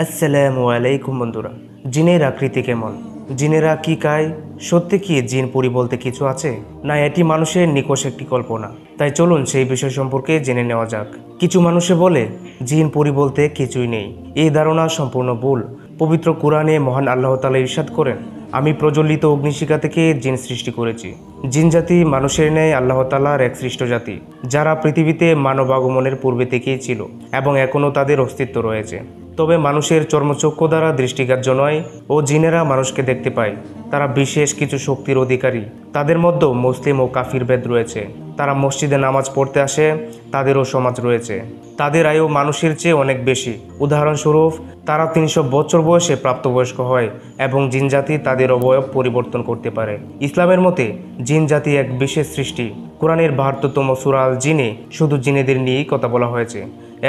আসসালাম আলাইকুম বন্ধুরা জিনের আকৃতি কেমন জিনেরা কি কায় সত্যি কি জিন পুরি বলতে কিছু আছে না এটি মানুষের নিকোষ একটি কল্পনা তাই চলুন সেই বিষয় সম্পর্কে জেনে নেওয়া যাক কিছু মানুষে বলে জিন পুরি বলতে কিছুই নেই এই ধারণা সম্পূর্ণ ভুল পবিত্র কোরআনে মহান আল্লাহ তালা ইরশাদ করেন আমি প্রজ্বলিত অগ্নিশিকা থেকে জিন সৃষ্টি করেছি জিনজাতি মানুষের ন্যায় আল্লাহতালার এক সৃষ্ট জাতি যারা পৃথিবীতে মানব আগমনের পূর্বে থেকেই ছিল এবং এখনও তাদের অস্তিত্ব রয়েছে তবে মানুষের চর্মচক্ষু দ্বারা দৃষ্টিগ্রাহ্য নয় ও জিনেরা মানুষকে দেখতে পায় তারা বিশেষ কিছু শক্তির অধিকারী তাদের মধ্যেও মুসলিম ও কাফির ভেদ রয়েছে তারা মসজিদে নামাজ পড়তে আসে তাদেরও সমাজ রয়েছে তাদের আয়ু মানুষের চেয়ে অনেক বেশি উদাহরণস্বরূপ তারা তিনশো বছর বয়সে প্রাপ্তবয়স্ক হয় এবং জিনজাতি তাদের অবয়ব পরিবর্তন করতে পারে ইসলামের মতে জিন জাতি এক বিশেষ সৃষ্টি কোরআনের বাহাত্তরতম সুরাল জিনে শুধু জিনেদের নিয়েই কথা বলা হয়েছে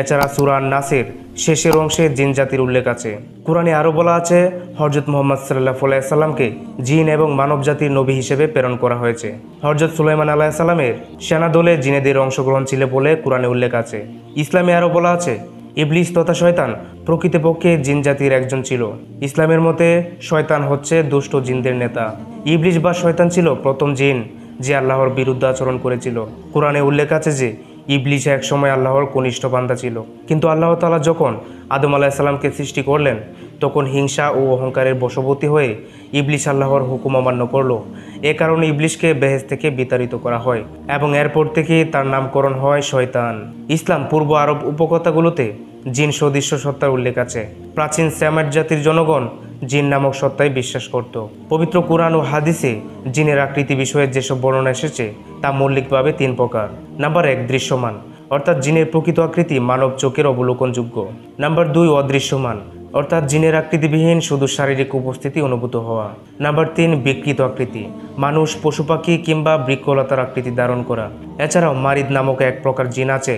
এছাড়া সুরান নাসের শেষের অংশে জিন জাতির উল্লেখ আছে কোরআনে আরও বলা আছে হরজত মোহাম্মদ সাল্লাহ সাল্লামকে জিন এবং মানব জাতির নবী হিসেবে প্রেরণ করা হয়েছে হরজত সুলাইমান আল্লাহ সাল্লামের দলে জিনেদের অংশগ্রহণ ছিল বলে কোরআনে উল্লেখ আছে ইসলামে আরও বলা আছে ইবলিস তথা শয়তান প্রকৃতপক্ষে জিন জাতির একজন ছিল ইসলামের মতে শয়তান হচ্ছে দুষ্ট জিনদের নেতা ইবলিস বা শয়তান ছিল প্রথম জিন যে আল্লাহর বিরুদ্ধে আচরণ করেছিল কোরআনে উল্লেখ আছে যে ইবলিশ এক সময় আল্লাহর কনিষ্ঠ বান্দা ছিল কিন্তু আল্লাহ তালা যখন আদম আলাহিসাল্লামকে সৃষ্টি করলেন তখন হিংসা ও অহংকারের বশবর্তী হয়ে ইবলিশ আল্লাহর হুকুম অমান্য করল এ কারণে ইবলিশকে বেহেজ থেকে বিতাড়িত করা হয় এবং এরপর থেকে তার নামকরণ হয় শয়তান ইসলাম পূর্ব আরব উপকথাগুলোতে জিন সদৃশ্য সত্তার উল্লেখ আছে প্রাচীন স্যামাট জাতির জনগণ জিন নামক সত্তায় বিশ্বাস করত পবিত্র কোরআন ও হাদিসে জিনের আকৃতি বিষয়ে যেসব বর্ণনা এসেছে তা মৌলিকভাবে তিন প্রকার নাম্বার এক দৃশ্যমান অর্থাৎ জিনের প্রকৃত আকৃতি মানব চোখের অবলোকনযোগ্য নাম্বার দুই অদৃশ্যমান অর্থাৎ জিনের আকৃতিবিহীন শুধু শারীরিক উপস্থিতি অনুভূত হওয়া নাম্বার তিন বিকৃত আকৃতি মানুষ পশু পাখি কিংবা বৃক্ষলতার আকৃতি ধারণ করা এছাড়াও মারিদ নামক এক প্রকার জিন আছে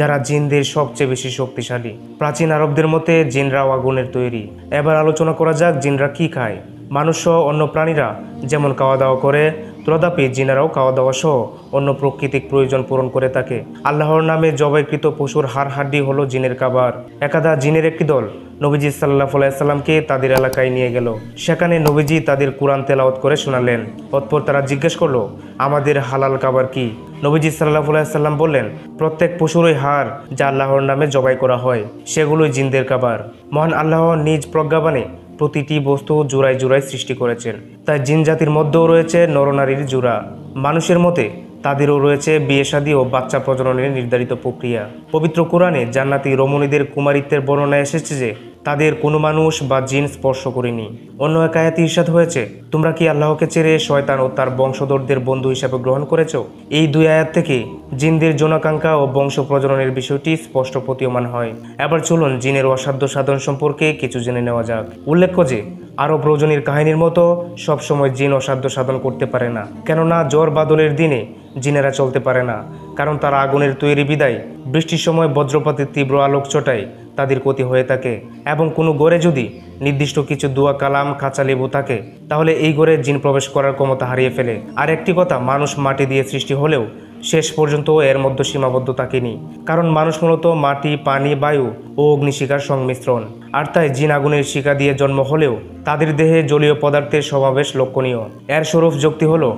যারা জিনদের সবচেয়ে বেশি শক্তিশালী প্রাচীন আরবদের মতে জিনরাও আগুনের তৈরি এবার আলোচনা করা যাক জিনরা কি খায় মানুষ অন্য প্রাণীরা যেমন খাওয়া দাওয়া করে ত্রদাপি জিনারাও খাওয়া দাওয়া সহ অন্য প্রকৃতিক প্রয়োজন পূরণ করে থাকে আল্লাহর নামে জবাইকৃত পশুর হাড় হাড্ডি হলো জিনের কাবার একাদা জিনের একটি দল নবীজি সাল্লাহ সাল্লামকে তাদের এলাকায় নিয়ে গেল সেখানে নবীজি তাদের কোরআন তেলাওত করে শোনালেন অতপর তারা জিজ্ঞেস করলো আমাদের হালাল কাবার কি নবীজি সাল্লাহ সাল্লাম বললেন প্রত্যেক পশুরই হাড় যা আল্লাহর নামে জবাই করা হয় সেগুলোই জিনদের কাবার মহান আল্লাহ নিজ প্রজ্ঞাবানে প্রতিটি বস্তু জোড়ায় জোড়ায় সৃষ্টি করেছেন তাই জিন জাতির মধ্যেও রয়েছে নরনারীর জোড়া মানুষের মতে তাদেরও রয়েছে বিয়ে সাদী ও বাচ্চা প্রজননের নির্ধারিত প্রক্রিয়া পবিত্র কোরআনে জান্নাতি রমণীদের কুমারিত্বের বর্ণনা এসেছে যে তাদের কোনো মানুষ বা জিন স্পর্শ করেনি অন্য এক আয়াতি ইসাদ হয়েছে তোমরা কি আল্লাহকে ছেড়ে শয়তান ও তার বংশধরদের বন্ধু হিসাবে গ্রহণ করেছ এই দুই আয়াত থেকে জিনদের জনাকাঙ্ক্ষা ও বংশ প্রজননের বিষয়টি স্পষ্ট প্রতীয়মান হয় এবার চলুন জিনের অসাধ্য সাধন সম্পর্কে কিছু জেনে নেওয়া যাক উল্লেখ্য যে আরও রজনীর কাহিনীর মতো সবসময় জিন অসাধ্য সাধন করতে পারে না কেননা জ্বর বাদলের দিনে জিনেরা চলতে পারে না কারণ তারা আগুনের তৈরি বিদায় বৃষ্টির সময় বজ্রপাতের তীব্র আলোক চটায় তাদের ক্ষতি হয়ে থাকে এবং কোনো গড়ে যদি নির্দিষ্ট কিছু দুয়া কালাম কাঁচা লেবু থাকে তাহলে এই গড়ে জিন প্রবেশ করার ক্ষমতা হারিয়ে ফেলে আর একটি কথা মানুষ মাটি দিয়ে সৃষ্টি হলেও শেষ পর্যন্ত এর মধ্যে সীমাবদ্ধ থাকেনি কারণ মানুষ মূলত মাটি পানি বায়ু ও অগ্নিশিকার সংমিশ্রণ আর তাই জিন আগুনের শিকা দিয়ে জন্ম হলেও তাদের দেহে জলীয় পদার্থের সমাবেশ লক্ষণীয় এর স্বরূপ যুক্তি হলো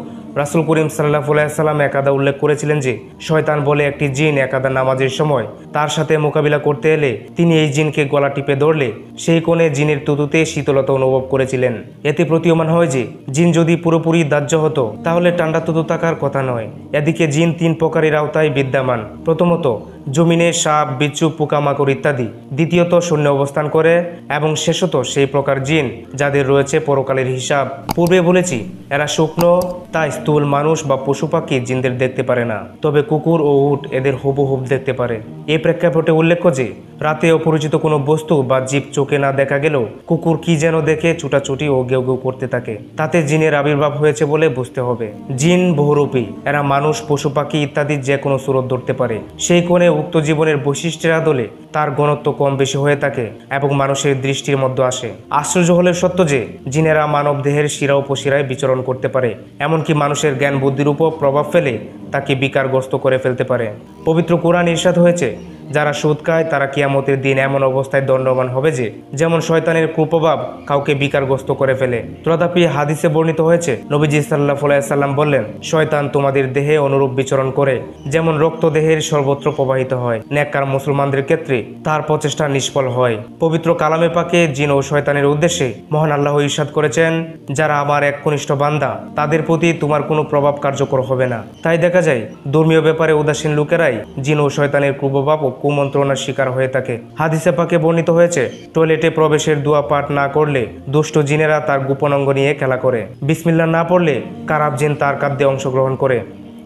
রাসুল করিম সাল্লাহাম একাদা উল্লেখ করেছিলেন যে শয়তান বলে একটি জিন একাদা নামাজের সময় তার সাথে মোকাবিলা করতে এলে তিনি এই জিনকে গলা টিপে ধরলে সেই কোণে জিনের তুতুতে শীতলতা অনুভব করেছিলেন এতে প্রতীয়মান হয় যে জিন যদি পুরোপুরি দাহ্য হতো তাহলে টান্ডা তুতু থাকার কথা নয় এদিকে জিন তিন প্রকারের আওতায় বিদ্যমান প্রথমত জমিনে সাপ বিচ্ছু পোকামাকড় ইত্যাদি দ্বিতীয়ত শূন্য অবস্থান করে এবং শেষত সেই প্রকার জিন যাদের রয়েছে পরকালের হিসাব পূর্বে বলেছি এরা শুকনো তা স্থূল মানুষ বা পশু পাখি জিনদের দেখতে পারে না তবে কুকুর ও উট এদের হুবহুব দেখতে পারে এ প্রেক্ষাপটে উল্লেখ্য যে রাতে অপরিচিত কোনো বস্তু বা জীব চোখে না দেখা গেলেও কুকুর কি যেন দেখে চুটাচুটি ও গেউ গেউ করতে থাকে তাতে জিনের আবির্ভাব হয়েছে বলে বুঝতে হবে জিন বহুরূপী এরা মানুষ পশু পাখি ইত্যাদি যে কোনো সুরত ধরতে পারে সেই কোণে সময়ে উক্ত জীবনের বৈশিষ্ট্যের আদলে তার গণত্ব কম বেশি হয়ে থাকে এবং মানুষের দৃষ্টির মধ্যে আসে আশ্চর্য হলে সত্য যে জিনেরা মানব দেহের শিরা উপশিরায় বিচরণ করতে পারে এমনকি মানুষের জ্ঞান বুদ্ধির উপর প্রভাব ফেলে তাকে বিকারগ্রস্ত করে ফেলতে পারে পবিত্র কোরআন ইরশাদ হয়েছে যারা সুদ খায় তারা কিয়ামতের দিন এমন অবস্থায় দণ্ডমান হবে যে যেমন শয়তানের কুপ্রভাব কাউকে বিকারগ্রস্ত করে ফেলে তথাপি হাদিসে বর্ণিত হয়েছে নবীজি সাল্লাহ সাল্লাম বললেন শয়তান তোমাদের দেহে অনুরূপ বিচরণ করে যেমন রক্ত দেহের সর্বত্র প্রবাহিত হয় ন্যাক্কার মুসলমানদের ক্ষেত্রে তার প্রচেষ্টা নিষ্ফল হয় পবিত্র কালামে পাকে জিন ও শয়তানের উদ্দেশ্যে মহান আল্লাহ ইরশাদ করেছেন যারা আমার এক কনিষ্ঠ বান্দা তাদের প্রতি তোমার কোনো প্রভাব কার্যকর হবে না তাই দেখা যায় ধর্মীয় ব্যাপারে উদাসীন লোকেরাই জিন ও শয়তানের কুপ্রভাব কুমন্ত্রণার শিকার হয়ে থাকে হাদিসে পাকে বর্ণিত হয়েছে টয়লেটে প্রবেশের দোয়া পাঠ না করলে দুষ্ট জিনেরা তার গোপনাঙ্গ নিয়ে খেলা করে বিসমিল্লা না পড়লে কারাব জিন তার কাদ্যে অংশগ্রহণ করে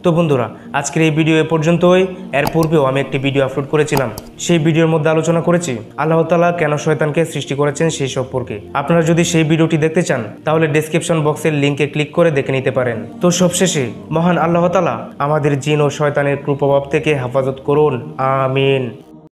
তো বন্ধুরা আজকের এই ভিডিও এ পর্যন্তই এর পূর্বেও আমি একটি ভিডিও আপলোড করেছিলাম সেই ভিডিওর মধ্যে আলোচনা করেছি আল্লাহ তালা কেন শয়তানকে সৃষ্টি করেছেন সেই সম্পর্কে আপনারা যদি সেই ভিডিওটি দেখতে চান তাহলে ডিসক্রিপশন বক্সের লিঙ্কে ক্লিক করে দেখে নিতে পারেন তো সবশেষে মহান আল্লাহ তালা আমাদের জিন ও শয়তানের কুপ্রভাব থেকে হেফাজত করুন আমিন